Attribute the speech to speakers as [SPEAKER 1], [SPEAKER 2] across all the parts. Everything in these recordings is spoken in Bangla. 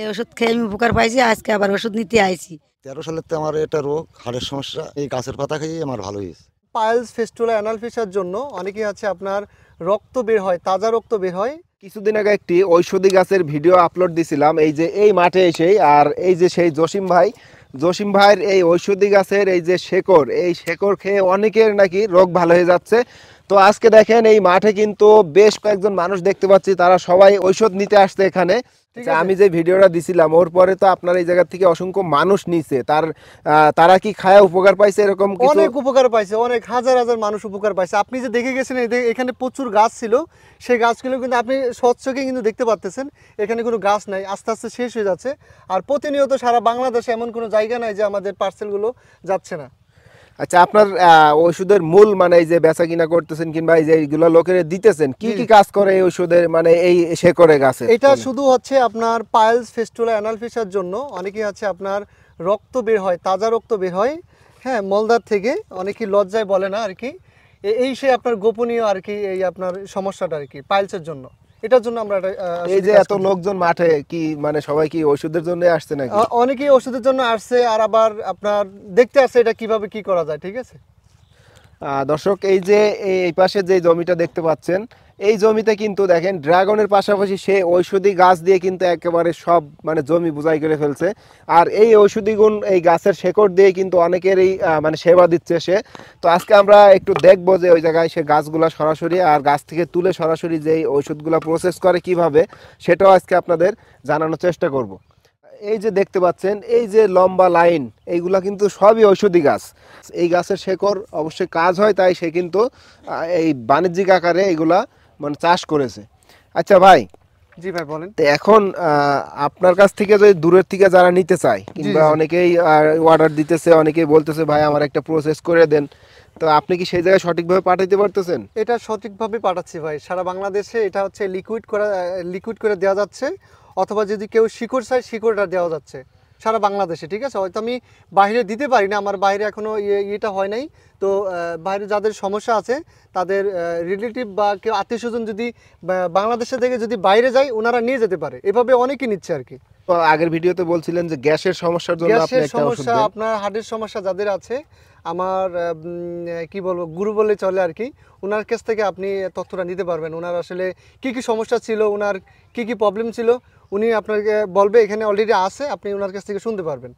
[SPEAKER 1] এই ওষুধ খেয়ে আমি উপকার পাইছি আজকে আবার ওষুধ নিতে আইছি তেরো সালের তো আমার এটা রোগ হাড়ের সমস্যা এই গাছের পাতা খেয়ে আমার ভালো হয়েছে পায়েলস ফেস্টুলা অ্যানালফিসার জন্য অনেকেই আছে আপনার রক্ত বের হয় তাজা রক্ত বের হয়
[SPEAKER 2] কিছুদিন আগে একটি ঔষধি গাছের ভিডিও আপলোড দিছিলাম এই যে এই মাঠে এসেই আর এই যে সেই জসিম ভাই জসিম ভাইয়ের এই ঔষধি গাছের এই যে শেকড় এই শেকড় খেয়ে অনেকের নাকি রোগ ভালো হয়ে যাচ্ছে তো আজকে দেখেন এই মাঠে কিন্তু বেশ কয়েকজন মানুষ দেখতে পাচ্ছি তারা সবাই ঔষধ নিতে আসছে এখানে আচ্ছা, আমি যে ভিডিওটা দিছিলাম ওর পরে তো আপনার এই জায়গা থেকে অসংখ্য মানুষ নিছে তার তারা কি খায় উপকার পাইছে এরকম অনেক
[SPEAKER 1] উপকার পাইছে অনেক হাজার হাজার মানুষ উপকার পাইছে আপনি যে দেখে গেছেন এখানে প্রচুর গাছ ছিল সেই গাছগুলো কিন্তু আপনি স্বচ্ছকে কিন্তু দেখতে পাচ্তেছেন এখানে কোনো গাছ নাই আস্তে আস্তে শেষ হয়ে যাচ্ছে আর প্রতিনিয়ত সারা বাংলাদেশে এমন কোনো জায়গা জায়গা নাই যে আমাদের পার্সেলগুলো যাচ্ছে না
[SPEAKER 2] আচ্ছা আপনার ওষুধের মূল মানে এই যে বেচা কিনা করতেছেন কিংবা এই যে এইগুলো লোকেরা দিতেছেন কি কি কাজ করে এই ওষুধের মানে এই সে করে গাছে এটা শুধু
[SPEAKER 1] হচ্ছে আপনার পায়েলস ফেস্টুলা অ্যানালফিসার জন্য অনেকেই আছে আপনার রক্ত বের হয় তাজা রক্ত বের হয় হ্যাঁ মলদার থেকে অনেকে লজ্জায় বলে না আর কি এই সে আপনার গোপনীয় আর কি এই আপনার সমস্যাটা আর কি পাইলসের জন্য এটার জন্য আমরা এই যে এত
[SPEAKER 2] লোকজন মাঠে কি মানে সবাই কি ওষুধের জন্য আসছে নাকি অনেকেই
[SPEAKER 1] ওষুধের জন্য আসছে আর আবার আপনার দেখতে আসছে এটা কিভাবে কি করা যায় ঠিক আছে
[SPEAKER 2] দর্শক এই যে এই পাশে যে জমিটা দেখতে পাচ্ছেন এই জমিতে কিন্তু দেখেন ড্রাগনের পাশাপাশি সে ঔষধি গাছ দিয়ে কিন্তু একেবারে সব মানে জমি বোঝাই করে ফেলছে আর এই ঔষধি গুণ এই গাছের শেকড় দিয়ে কিন্তু অনেকেরই মানে সেবা দিচ্ছে সে তো আজকে আমরা একটু দেখবো যে ওই জায়গায় সে গাছগুলা সরাসরি আর গাছ থেকে তুলে সরাসরি যে ঔষধগুলো প্রসেস করে কিভাবে সেটাও আজকে আপনাদের জানানোর চেষ্টা করব। এই যে দেখতে পাচ্ছেন এই যে লম্বা লাইন এইগুলা কিন্তু সবই ঔষধি গাছ এই গাছের শেকড় অবশ্যই কাজ হয় তাই সে কিন্তু এই বাণিজ্যিক আকারে এইগুলা মানে চাষ করেছে আচ্ছা ভাই জি ভাই বলেন তো এখন আপনার কাছ থেকে যদি দূরের থেকে যারা নিতে চায় কিংবা অনেকেই অর্ডার দিতেছে অনেকেই বলতেছে ভাই আমার একটা প্রসেস করে দেন তো আপনি কি সেই জায়গায় সঠিকভাবে পাঠাইতে পারতেছেন
[SPEAKER 1] এটা সঠিকভাবে পাঠাচ্ছি ভাই সারা বাংলাদেশে এটা হচ্ছে লিকুইড করা লিকুইড করে দেওয়া যাচ্ছে অথবা যদি কেউ শিকড় চায় শিকড়টা দেওয়া যাচ্ছে সারা বাংলাদেশে ঠিক আছে হয়তো আমি বাইরে দিতে পারি না আমার বাইরে এখনও ইয়ে, ইয়েটা হয় নাই তো বাইরে যাদের সমস্যা আছে তাদের রিলেটিভ বা কেউ আত্মীয় স্বজন যদি বাংলাদেশে থেকে যদি বাইরে যায় ওনারা নিয়ে যেতে পারে এভাবে অনেকেই নিচ্ছে আর কি
[SPEAKER 2] আগের ভিডিওতে বলছিলেন যে গ্যাসের সমস্যার
[SPEAKER 1] জন্য আপনি একটা ওষুধ সমস্যা আপনার হার্টের সমস্যা যাদের আছে আমার কি বলবো গুরু বলে চলে আর কি ওনার কাছ থেকে আপনি তথ্যটা নিতে পারবেন ওনার আসলে কি কি সমস্যা ছিল ওনার কি কি প্রবলেম ছিল উনি আপনাকে বলবে এখানে অলরেডি আছে আপনি ওনার কাছ থেকে শুনতে পারবেন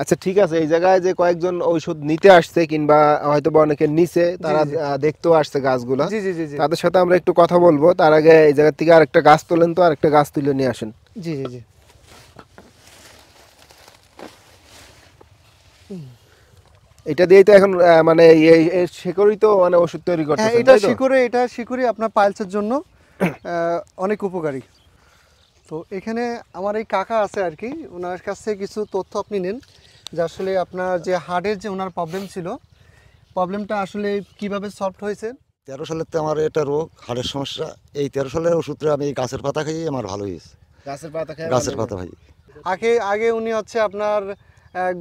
[SPEAKER 2] আচ্ছা ঠিক আছে এই জায়গায় যে কয়েকজন ঔষধ নিতে আসছে কিংবা হয়তো বা অনেকে নিচে তারা দেখতেও আসছে গাছগুলো তাদের সাথে আমরা একটু কথা বলবো তার আগে এই জায়গা থেকে আরেকটা গাছ তোলেন তো আরেকটা গাছ তুলে নিয়ে আসেন জি জি জি এটা দিয়েই তো এখন মানে এই শিকড়ই তো মানে ওষুধ তৈরি হ্যাঁ, করতে এটা শিকড়ে
[SPEAKER 1] এটা শিকড়ে আপনার পাইলসের জন্য অনেক উপকারী তো এখানে আমার এই কাকা আছে আর কি ওনার কাছ থেকে কিছু তথ্য আপনি নেন যে আসলে আপনার যে হার্টের যে ওনার প্রবলেম ছিল প্রবলেমটা আসলে কিভাবে সলভ হয়েছে তেরো সালের তো আমার এটা রোগ হাড়ের সমস্যা এই তেরো সালের ওষুধটা আমি গাছের পাতা খাইয়ে আমার ভালো হয়েছে গাছের পাতা গাছের পাতা খাই আগে আগে উনি হচ্ছে আপনার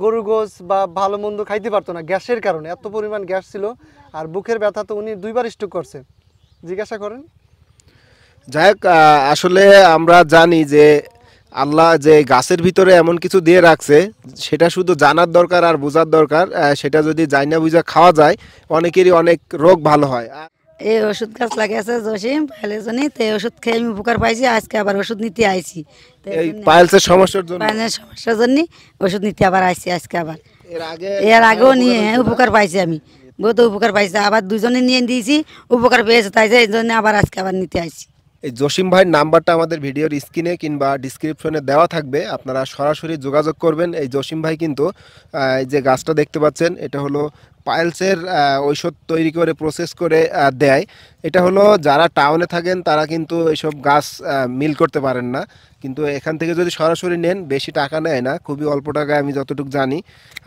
[SPEAKER 1] গরু গোস বা ভালো মন্দ খাইতে পারতো না গ্যাসের কারণে এত পরিমাণ গ্যাস ছিল আর বুকের ব্যথা তো উনি দুইবার স্ট্রোক করছে জিজ্ঞাসা করেন
[SPEAKER 2] যাই আসলে আমরা জানি যে আল্লাহ যে গাছের ভিতরে এমন কিছু দিয়ে রাখছে সেটা শুধু জানার দরকার আর বোঝার দরকার সেটা যদি জাইনা বুঝা খাওয়া যায় অনেকেরই অনেক রোগ ভালো হয়
[SPEAKER 1] এই ওষুধ গাছ লাগাইছে জসিম পাইলের জন্য এই ওষুধ খেয়ে আমি উপকার পাইছি আজকে আবার ওষুধ নিতে আইছি এই পাইলসের সমস্যার জন্য পাইলসের সমস্যার জন্য ওষুধ নিতে আবার আইছি আজকে আবার
[SPEAKER 2] এর আগে এর আগেও নিয়ে
[SPEAKER 1] উপকার পাইছি আমি বহুত উপকার পাইছি আবার দুজনে নিয়ে দিয়েছি উপকার পেয়েছে তাই এই জন্য আবার আজকে আবার নিতে আইছি
[SPEAKER 2] এই জসিম ভাইয়ের নাম্বারটা আমাদের ভিডিওর স্ক্রিনে কিংবা ডিসক্রিপশনে দেওয়া থাকবে আপনারা সরাসরি যোগাযোগ করবেন এই জসিম ভাই কিন্তু এই যে গাছটা দেখতে পাচ্ছেন এটা হলো পাইলসের ঔষধ তৈরি করে প্রসেস করে দেয় এটা হলো যারা টাউনে থাকেন তারা কিন্তু এইসব গাছ মিল করতে পারেন না কিন্তু এখান থেকে যদি সরাসরি নেন বেশি টাকা নেয় না খুবই অল্প টাকায় আমি যতটুকু জানি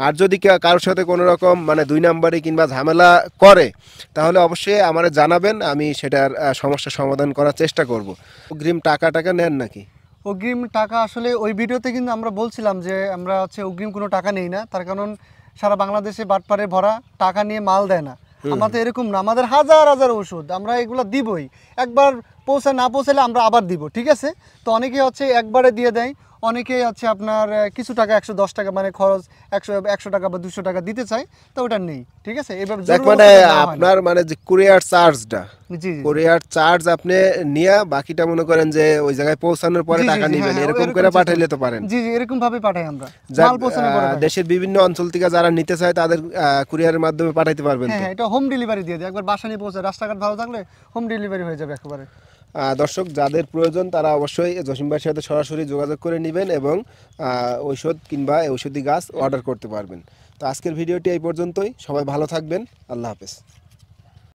[SPEAKER 2] আর যদি কারোর সাথে কোনো রকম মানে দুই নাম্বারে কিংবা ঝামেলা করে তাহলে অবশ্যই আমার জানাবেন আমি সেটার সমস্যা সমাধান করার চেষ্টা করব অগ্রিম টাকা টাকা নেন নাকি
[SPEAKER 1] অগ্রিম টাকা আসলে ওই ভিডিওতে কিন্তু আমরা বলছিলাম যে আমরা হচ্ছে অগ্রিম কোনো টাকা নেই না তার কারণ সারা বাংলাদেশে বাটপারে ভরা টাকা নিয়ে মাল দেয় না আমাদের এরকম না আমাদের হাজার হাজার ওষুধ আমরা এগুলো দিবই একবার পৌঁছে না পৌঁছালে আমরা আবার দিব ঠিক আছে তো অনেকে হচ্ছে একবারে দিয়ে দেয় অনেকেই আছে আপনার কিছু টাকা একশো দশ টাকা মানে খরচ একশো একশো টাকা বা দুশো টাকা দিতে চাই তো ওটা নেই ঠিক আছে এভাবে মানে আপনার
[SPEAKER 2] মানে যে কুরিয়ার চার্জটা কুরিয়ার চার্জ আপনি নিয়ে বাকিটা মনে করেন যে ওই জায়গায় পৌঁছানোর পরে টাকা হ্যাঁ, এরকম করে পাঠাইলে তো পারেন
[SPEAKER 1] জি জি এরকম ভাবে পাঠাই আমরা মাল পৌঁছানোর পরে
[SPEAKER 2] দেশের বিভিন্ন অঞ্চল থেকে যারা নিতে চায় তাদের কুরিয়ারের মাধ্যমে পাঠাইতে পারবেন হ্যাঁ, হ্যাঁ
[SPEAKER 1] এটা হোম ডেলিভারি দিয়ে দিই একবার বাসা নিয়ে পৌঁছে রাস্তাঘাট ভালো থাকলে হোম ডেলিভারি হয়ে যাবে একেবারে
[SPEAKER 2] দর্শক যাদের প্রয়োজন তারা অবশ্যই জসিমবাসীর সাথে সরাসরি যোগাযোগ করে নেবেন এবং ঔষধ কিংবা ঔষধি গাছ অর্ডার করতে পারবেন তো আজকের ভিডিওটি এই পর্যন্তই সবাই ভালো থাকবেন আল্লাহ হাফেজ